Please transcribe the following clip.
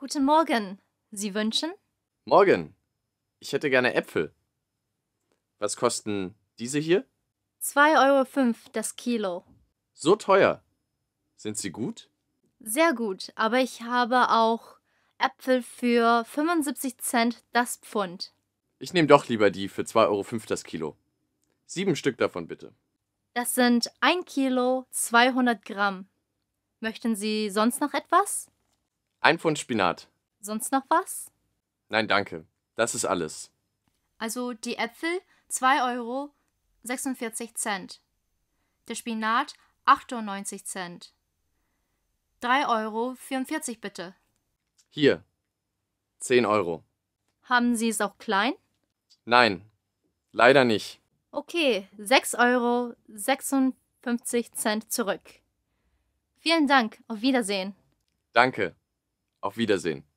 Guten Morgen. Sie wünschen? Morgen. Ich hätte gerne Äpfel. Was kosten diese hier? 2,05 Euro das Kilo. So teuer. Sind sie gut? Sehr gut, aber ich habe auch Äpfel für 75 Cent das Pfund. Ich nehme doch lieber die für 2,05 Euro das Kilo. Sieben Stück davon bitte. Das sind 1 Kilo 200 Gramm. Möchten Sie sonst noch etwas? Ein Pfund Spinat. Sonst noch was? Nein, danke. Das ist alles. Also die Äpfel 2,46 Euro Der Spinat 98 Cent. 3,44 Euro bitte. Hier. 10 Euro. Haben Sie es auch klein? Nein, leider nicht. Okay, 6,56 Euro zurück. Vielen Dank, auf Wiedersehen. Danke. Auf Wiedersehen.